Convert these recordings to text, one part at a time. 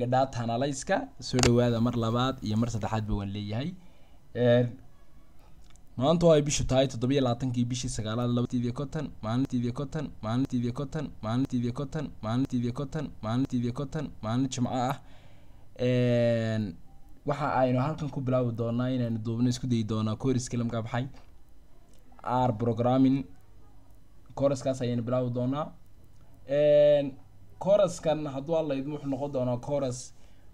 graffiga data analyska soo dhawaada mar labaad iyo mar saddexaad ba waan leeyahay maanta oo ay bishu tahay toddobiyo labaatankii bishii sagaalaad labatdiidiyo konton maalintiidiyo konton maalintiidiyo konton maalintiidiyo konton maalintiidiyo konton maalintiidiyo konton maalin jimco ah waxa aynu halkan ku bilaabi doonaa inaynu duubno isku dayi doonaa couriska lamka baxay r programming couriskaas ayaynu bilaabi doonaa coraskan hadduu alla idin wuxuu noqon doonaa coras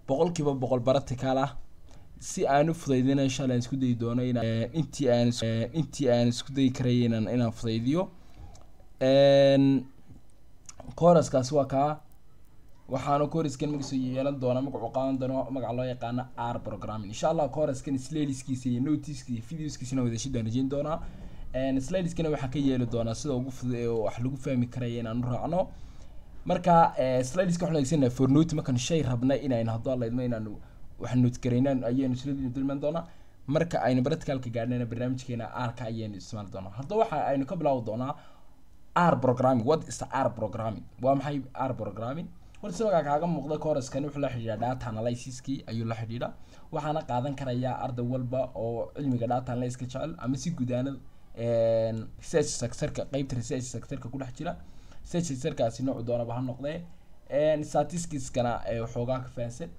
boqolkiiba boqol baratical ah si aan u fudaydina shala aan isku dayi doono intii aan intii isku dayi karay inaan inaan fudaydiyo coraskaasi waa kaa waxaana coriskan magaciisu yeelan doonaa magacuu qaadan doono magaca loo yaqaano r programming insha allah coraskan slayliskiisa iyo notiskiisa iyo videoskiisana wadashidaan rajeyn doonaa slayliskana waxaa ka yeeli doonaa sida ugu fudud wax lagu fahmi karaya inaan u raacno marka eh, slideska waxaan adeegsanaa fornuti markaan shay rabnay inaynu haddoo laydno inaanu waxnutgaraynaan ayaynu isla dulmaan doonaa marka aynu bartkalka gaadhnana barnaamijkeena arka ayaynu isticmaali doonaa haddaba waxa aynu ka bilaawi doonaa r programming what is r programming waa maxay r programming horta magaca kaaga muuqda courskani wuxuu la xidhiidha data analysiskii ayuu la xidhiidha waxaana qaadan karayaa arday walba oo cilmiga data analysiska jecel ama si gudaana eh, research sectorka qeybta research sectorka kudhex jira sechesarkaasi noocu doonaba ha noqdee statistiskana xoogaa ka faansan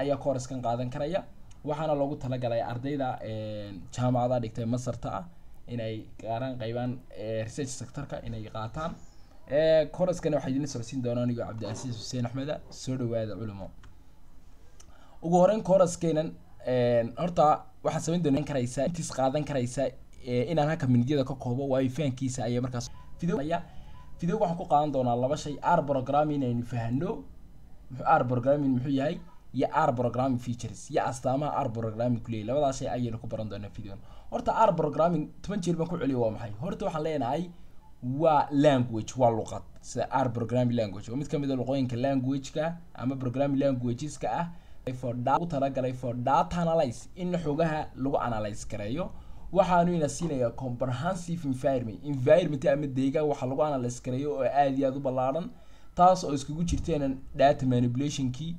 ayaa koraskan qaadan karaya waxaana loogu talagalay ardayda jaamacada dhigtay masarta ah inay gaaraan qaybaan research sectorka inay qaataan kooraskana waxaa idin socodsiin doonaa anigoo cabdicasiis xuseen axmeda soo dhawaada culimo ugu horeyn kooraskeenan horta waxaa samayn doon karaysaa intiis qaadan karaysaa inaan halka minidiyada ka koobo waayo fahankiisa ayaa markaas video videoga waxaan ku qaadan doonaa laba shay r programming aynu fahano r programming muxuu yahay iyo r programming features iyo astaamaha r programming kuleeyahy labadaas shay ayaynu ku baran doonaa videogan horta r programming toban jeer baan ku celiyo waa maxay horta waxaan leenahay waa language waa luqad sida r programming language oo mid ka mid a ah luqooyinka language-ka ama programming languageska ah for ugu talagalay for data analyze in xogaha lagu analyze gareeyo waxaanu ina siinayaa comprehensive environment environment ama deegaan waxa lagu analyse garayo oo aada iyo aada u ballaaran taas oo iskugu jirteen data manipulationkii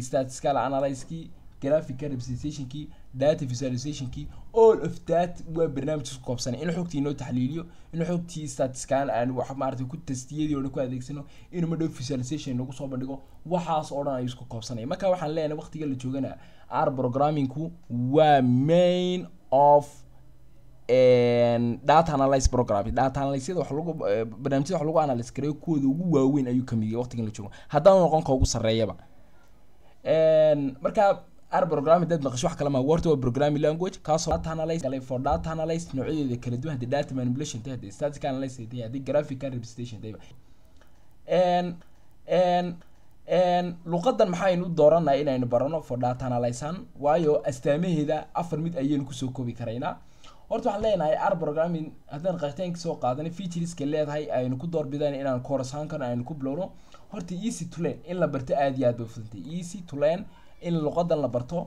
statistical analysekii graphical representationkii data visualizationkii all of that waa barnaamij isku koobsanay in xogtii inoo taxliiliyo in xogtii statistical aan wax maarata ku tastiyadii oo ku adeegsano inuu madhow visualization nagu soo bandhigo waxaas oo dhan ayuu isku koobsanay marka waxaan leenahay waqtiga la joogana r programmingku waa main of data analyze program data analysyada wax lagu eh, barnaamijyada wax lagu analyze gareeyo kuwooda ugu waaweyn ayuu kamid yahay waqtigan la joogo haddana noqon ka ugu sarreeyaba marka r program dad maqasho wax kala ma word waa programming language kaasoo data analyze kale for data analyze noocyadeeda kala duwan haddii data manipulation tahay haddii static analysis tahay haddii graphical representation tahay luqadan maxaynu dooranaa inaynu barano for data analysan waayo astaamaheeda afar mid ayaynu kusoo koobi karaynaa horta waxaan leenahay r programming haddaan qaatanka soo qaadanay featureska leedahay aynu ku doorbidayn inaan chorus ahaan karno aynu ku bilowno horta easy to learn in la barto aad iyo aad bay ufudantay easy to learn in luqadan la barto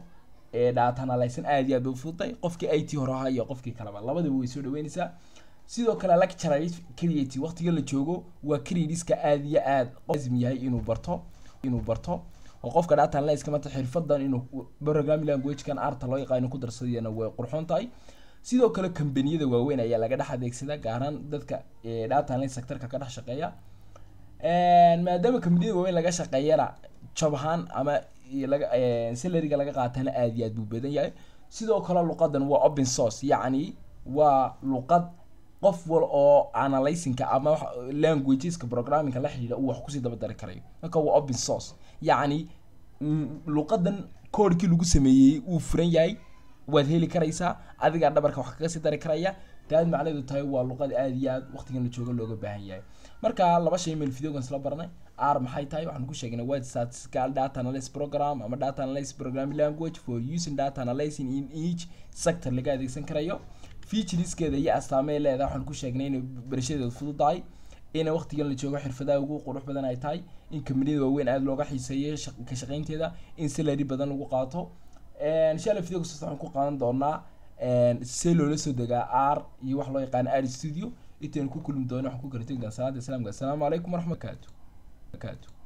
ee data aad iyo aad bay ufuduntay qofkii IT hore ahaa iyo qofkii kaleba labadaba way soo dhaweynaysaa sidoo kale lecture creative waqtiga la joogo waa creatiska aad iyo aad lazim yahay inuu barto inuu barto oo qofka data analysis xirfadan inuu programming language arta loo yaqaano ku darsadiyana way qurxoon tahay sidoo kale kambaniyada waaweyn ayaa laga dhex adeegsada gaaraan dadka dataline sectorka ka dhex shaqeeya maadaama kambaniyada waaweyn laga shaqeeyana jabahaan ama salariga laga qaatana aad iyo aad buu badan yahay sidoo kale luqadan waa open source yacni waa luqad qof wal oo analysinka ama languageska programmingka la xidhiidha uu wax kusii dabadari karayo marka waa open source yacni mm, luqadan koodhkii lagu sameeyey uu furan yahay waad heli karaysaa adigaa dhabarka wax kaga sii dari karaya taad macnaheedu tahay waa luqad aad iyo aad waqtigan la jooga looga baahan yahay marka laba shay meel videogan isla barnay r maxay tahay waxaan ku sheegnay wide statistical data analysis program ama data analysis programming language for using data analyzing in each sector laga adeegsan karayo featureskeeda iyo astaamay leedahay waxaan ku sheegnay inay barashadeedu fududahay inay waqtigan la joogo xirfadaha ugu qurux badan ay tahay in kambaniyada waaweyn aada looga xiiseeyo ka shaqaynteeda in salary badan lagu qaato shale video kasta waxaan ku qaadan doonaa see loola soo degaa r iyo wax loo yaqaan r studio intaynu ku kulmi doono waxaan ku kala tegi doona salaanta islaamka assalaamu calaykum waraxmat barakaatu